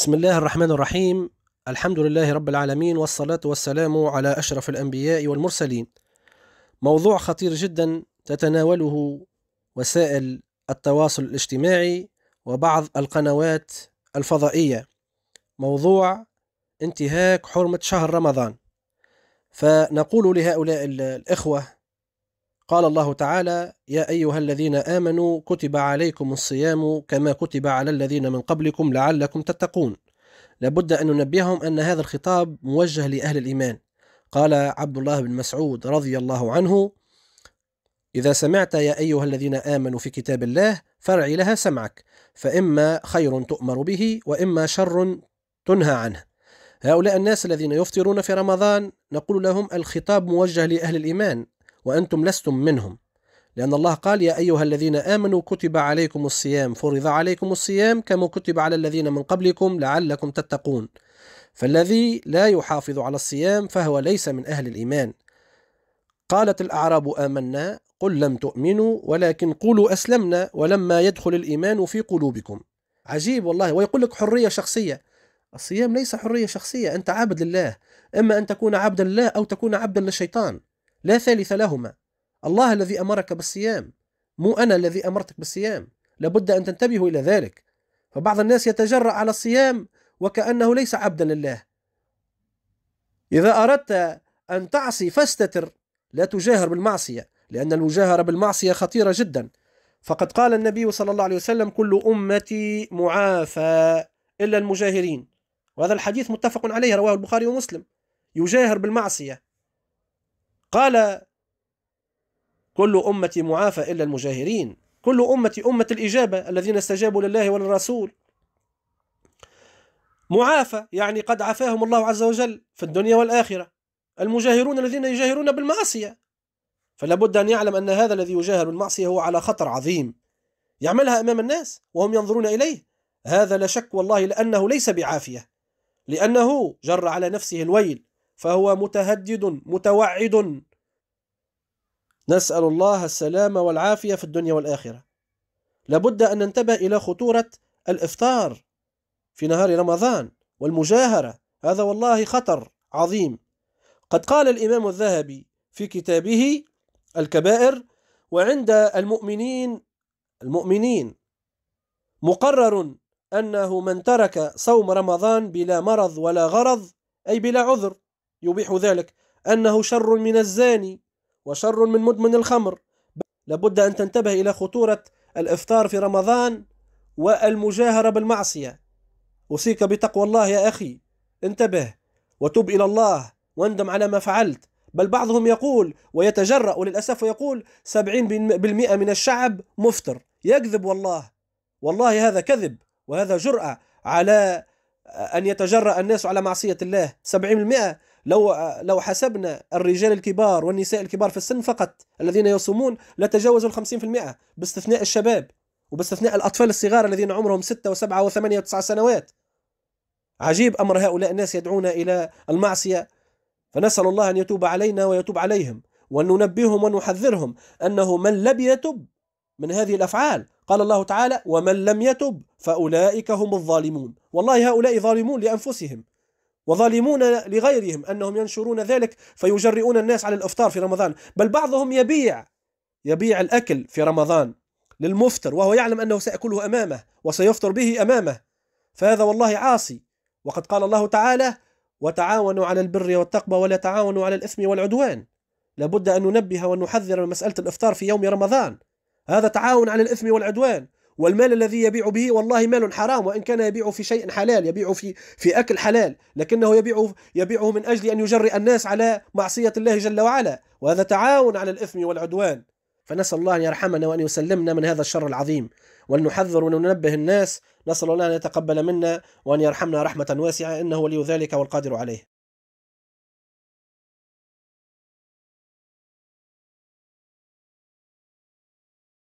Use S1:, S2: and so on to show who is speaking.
S1: بسم الله الرحمن الرحيم الحمد لله رب العالمين والصلاة والسلام على أشرف الأنبياء والمرسلين موضوع خطير جدا تتناوله وسائل التواصل الاجتماعي وبعض القنوات الفضائية موضوع انتهاك حرمة شهر رمضان فنقول لهؤلاء الإخوة قال الله تعالى يا ايها الذين امنوا كتب عليكم الصيام كما كتب على الذين من قبلكم لعلكم تتقون لابد ان ننبههم ان هذا الخطاب موجه لاهل الايمان قال عبد الله بن مسعود رضي الله عنه اذا سمعت يا ايها الذين امنوا في كتاب الله فرع لها سمعك فاما خير تؤمر به واما شر تنهى عنه هؤلاء الناس الذين يفطرون في رمضان نقول لهم الخطاب موجه لاهل الايمان وأنتم لستم منهم لأن الله قال يا أيها الذين آمنوا كتب عليكم الصيام فرض عليكم الصيام كما كتب على الذين من قبلكم لعلكم تتقون فالذي لا يحافظ على الصيام فهو ليس من أهل الإيمان قالت الأعراب آمنا قل لم تؤمنوا ولكن قولوا أسلمنا ولما يدخل الإيمان في قلوبكم عجيب والله ويقول لك حرية شخصية الصيام ليس حرية شخصية أنت عبد لله إما أن تكون عبدا لله أو تكون عبدا للشيطان لا ثالث لهما الله الذي أمرك بالصيام مو أنا الذي أمرتك بالصيام لابد أن تنتبهوا إلى ذلك فبعض الناس يتجرأ على الصيام وكأنه ليس عبدا لله إذا أردت أن تعصي فاستتر لا تجاهر بالمعصية لأن المجاهرة بالمعصية خطيرة جدا فقد قال النبي صلى الله عليه وسلم كل أمتي معافى إلا المجاهرين وهذا الحديث متفق عليه رواه البخاري ومسلم يجاهر بالمعصية قال كل أمتي معافى إلا المجاهرين كل أمتي أمة الإجابة الذين استجابوا لله وللرسول معافى يعني قد عفاهم الله عز وجل في الدنيا والآخرة المجاهرون الذين يجاهرون بالمعصية فلا بد أن يعلم أن هذا الذي يجاهر بالمعصية هو على خطر عظيم يعملها أمام الناس وهم ينظرون إليه هذا لا شك والله لأنه ليس بعافية لأنه جر على نفسه الويل فهو متهدد متوعد نسأل الله السلامة والعافية في الدنيا والآخرة لابد أن ننتبه إلى خطورة الإفطار في نهار رمضان والمجاهرة هذا والله خطر عظيم قد قال الإمام الذهبي في كتابه الكبائر وعند المؤمنين المؤمنين مقرر أنه من ترك صوم رمضان بلا مرض ولا غرض أي بلا عذر يبيح ذلك أنه شر من الزاني وشر من مدمن الخمر لابد أن تنتبه إلى خطورة الإفطار في رمضان والمجاهرة بالمعصية أوصيك بتقوى الله يا أخي انتبه وتب إلى الله واندم على ما فعلت بل بعضهم يقول ويتجرأ وللأسف ويقول سبعين بالمئة من الشعب مفطر يكذب والله والله هذا كذب وهذا جرأة على أن يتجرأ الناس على معصية الله سبعين بالمئة لو لو حسبنا الرجال الكبار والنساء الكبار في السن فقط الذين يصومون لتجاوزوا ال 50% باستثناء الشباب وباستثناء الأطفال الصغار الذين عمرهم 6 و7 و8 و9 سنوات عجيب أمر هؤلاء الناس يدعون إلى المعصية فنسأل الله أن يتوب علينا ويتوب عليهم وأن ننبههم ونحذرهم أنه من لم يتب من هذه الأفعال قال الله تعالى ومن لم يتب فأولئك هم الظالمون والله هؤلاء ظالمون لأنفسهم وظالمون لغيرهم أنهم ينشرون ذلك فيجرئون الناس على الإفطار في رمضان بل بعضهم يبيع يبيع الأكل في رمضان للمفطر وهو يعلم أنه سيأكله أمامه وسيفطر به أمامه فهذا والله عاصي وقد قال الله تعالى وتعاونوا على البر والتقوى ولا تعاونوا على الإثم والعدوان لابد أن ننبه ونحذر من مسألة الإفطار في يوم رمضان هذا تعاون على الإثم والعدوان والمال الذي يبيع به والله مال حرام وان كان يبيع في شيء حلال يبيع في في اكل حلال لكنه يبيع يبيعه من اجل ان يجرئ الناس على معصيه الله جل وعلا وهذا تعاون على الاثم والعدوان فنسال الله ان يرحمنا وان يسلمنا من هذا الشر العظيم ولنحذر وننبه الناس نسال الله ان يتقبل منا وان يرحمنا رحمه واسعه انه ولي ذلك والقادر عليه